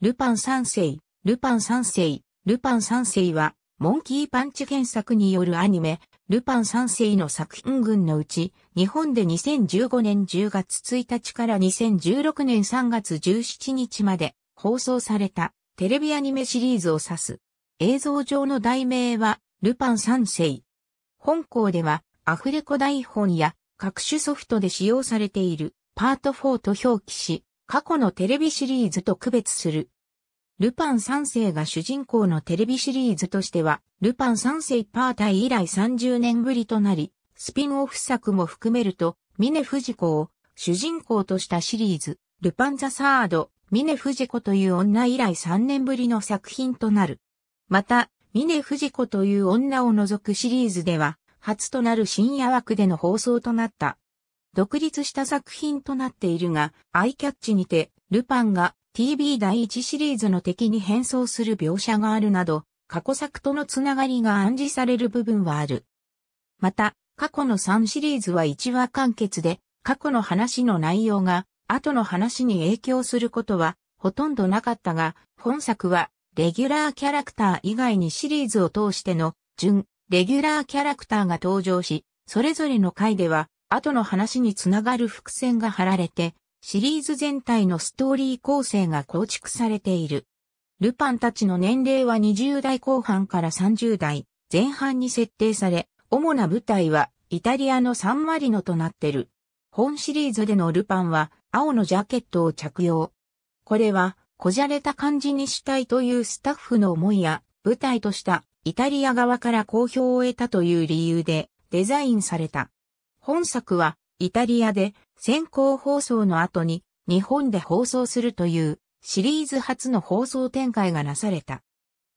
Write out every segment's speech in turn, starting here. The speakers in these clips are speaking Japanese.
ルパン三世、ルパン三世、ルパン三世は、モンキーパンチ原作によるアニメ、ルパン三世の作品群のうち、日本で2015年10月1日から2016年3月17日まで放送されたテレビアニメシリーズを指す。映像上の題名は、ルパン三世。本校では、アフレコ台本や各種ソフトで使用されているパート4と表記し、過去のテレビシリーズと区別する。ルパン三世が主人公のテレビシリーズとしては、ルパン三世パータイ以来30年ぶりとなり、スピンオフ作も含めると、ミネフジコを主人公としたシリーズ、ルパンザサード、ミネフジコという女以来3年ぶりの作品となる。また、ミネフジコという女を除くシリーズでは、初となる深夜枠での放送となった、独立した作品となっているが、アイキャッチにて、ルパンが t b 第1シリーズの敵に変装する描写があるなど、過去作とのつながりが暗示される部分はある。また、過去の3シリーズは1話完結で、過去の話の内容が、後の話に影響することは、ほとんどなかったが、本作は、レギュラーキャラクター以外にシリーズを通しての、準、レギュラーキャラクターが登場し、それぞれの回では、後の話につながる伏線が張られて、シリーズ全体のストーリー構成が構築されている。ルパンたちの年齢は20代後半から30代前半に設定され、主な舞台はイタリアのサンマリノとなってる。本シリーズでのルパンは青のジャケットを着用。これは、こじゃれた感じにしたいというスタッフの思いや、舞台としたイタリア側から好評を得たという理由でデザインされた。本作はイタリアで先行放送の後に日本で放送するというシリーズ初の放送展開がなされた。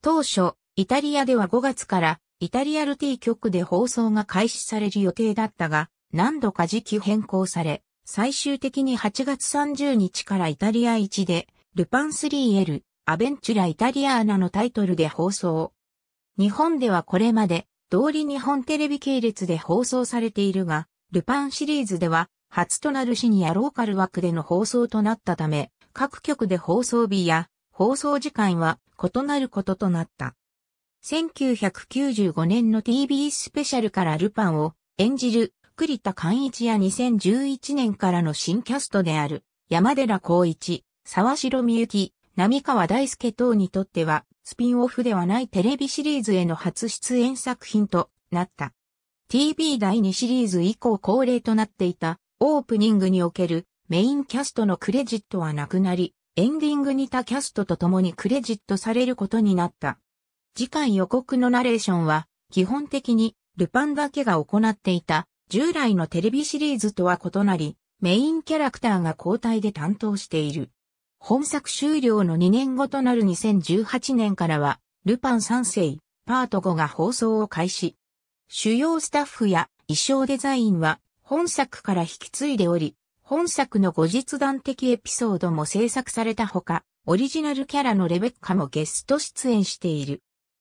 当初、イタリアでは5月からイタリアル T 局で放送が開始される予定だったが、何度か時期変更され、最終的に8月30日からイタリア1で、ルパン 3L、アベンチュラ・イタリアーナのタイトルで放送。日本ではこれまで、通り日本テレビ系列で放送されているが、ルパンシリーズでは、初となるシニアローカル枠での放送となったため、各局で放送日や放送時間は異なることとなった。1995年の TV スペシャルからルパンを演じる栗田寛一や2011年からの新キャストである山寺宏一、沢城みゆき、並川大輔等にとってはスピンオフではないテレビシリーズへの初出演作品となった。TV 第2シリーズ以降恒例となっていたオープニングにおけるメインキャストのクレジットはなくなり、エンディングに他キャストと共にクレジットされることになった。次回予告のナレーションは、基本的にルパンだけが行っていた従来のテレビシリーズとは異なり、メインキャラクターが交代で担当している。本作終了の2年後となる2018年からは、ルパン3世、パート5が放送を開始。主要スタッフや衣装デザインは本作から引き継いでおり、本作の後日談的エピソードも制作されたほか、オリジナルキャラのレベッカもゲスト出演している。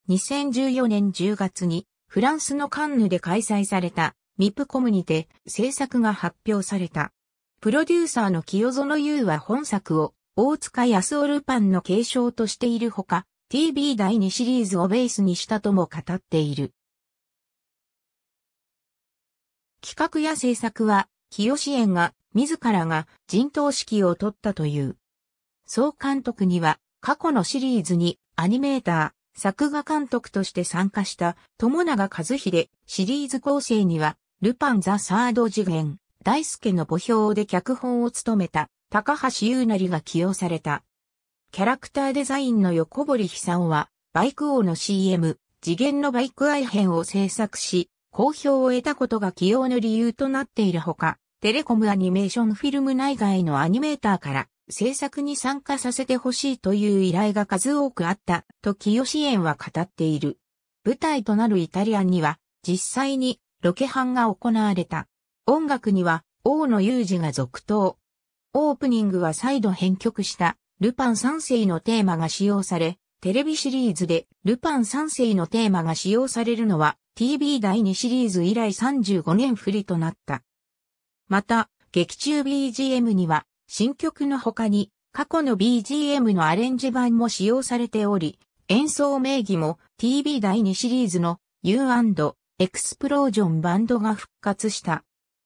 2014年10月にフランスのカンヌで開催されたミップコムにて制作が発表された。プロデューサーの清園優は本作を大塚康夫ルパンの継承としているほか、TV 第2シリーズをベースにしたとも語っている。企画や制作は、清志園が自らが陣頭指揮を取ったという。総監督には、過去のシリーズにアニメーター、作画監督として参加した友永和秀、シリーズ構成には、ルパンザ・サード次元、大輔の墓標で脚本を務めた高橋優成が起用された。キャラクターデザインの横堀久夫は、バイク王の CM、次元のバイク愛編を制作し、好評を得たことが起用の理由となっているほか、テレコムアニメーションフィルム内外のアニメーターから制作に参加させてほしいという依頼が数多くあったと清支援は語っている。舞台となるイタリアンには実際にロケハンが行われた。音楽には大野雄二が続投。オープニングは再度編曲したルパン三世のテーマが使用され、テレビシリーズでルパン三世のテーマが使用されるのは TV 第2シリーズ以来35年振りとなった。また、劇中 BGM には新曲の他に過去の BGM のアレンジ版も使用されており、演奏名義も TV 第2シリーズの U& エクスプロージョンバンドが復活した。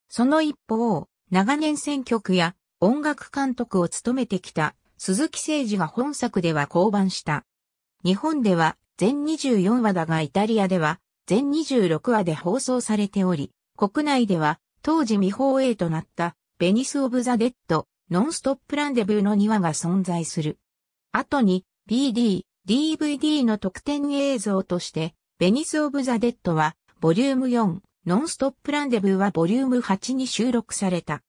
その一方、長年選曲や音楽監督を務めてきた鈴木誠二が本作では降板した。日本では全24話だがイタリアでは全26話で放送されており、国内では当時未放映となったベニス・オブ・ザ・デッド、ノンストップ・ランデブーの2話が存在する。後に BD、DVD の特典映像として、ベニス・オブ・ザ・デッドはボリューム4、ノンストップ・ランデブーはボリューム8に収録された。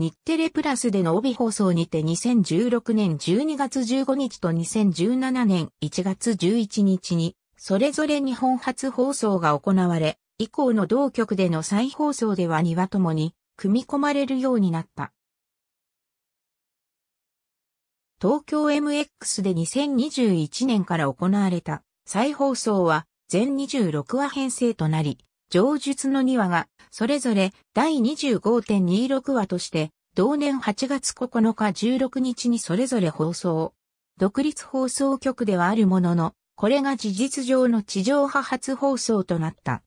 日テレプラスでの帯放送にて2016年12月15日と2017年1月11日に、それぞれ日本初放送が行われ、以降の同局での再放送では2話ともに、組み込まれるようになった。東京 MX で2021年から行われた再放送は全26話編成となり、上述の2話が、それぞれ第25.26話として、同年8月9日16日にそれぞれ放送。独立放送局ではあるものの、これが事実上の地上波初放送となった。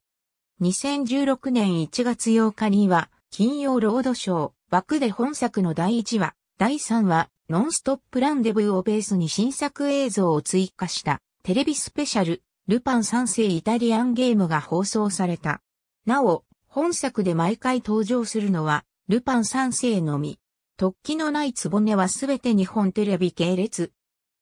2016年1月8日には、金曜ロードショー、枠で本作の第1話、第3話、ノンストップランデブーをベースに新作映像を追加した、テレビスペシャル、ルパン三世イタリアンゲームが放送された。なお、本作で毎回登場するのは、ルパン三世のみ。突起のないねはすべて日本テレビ系列。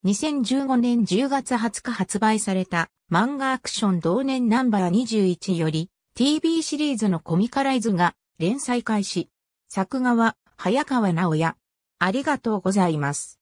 2015年10月20日発売された漫画アクション同年ナンバー21より TV シリーズのコミカライズが連載開始。作画は早川直也。ありがとうございます。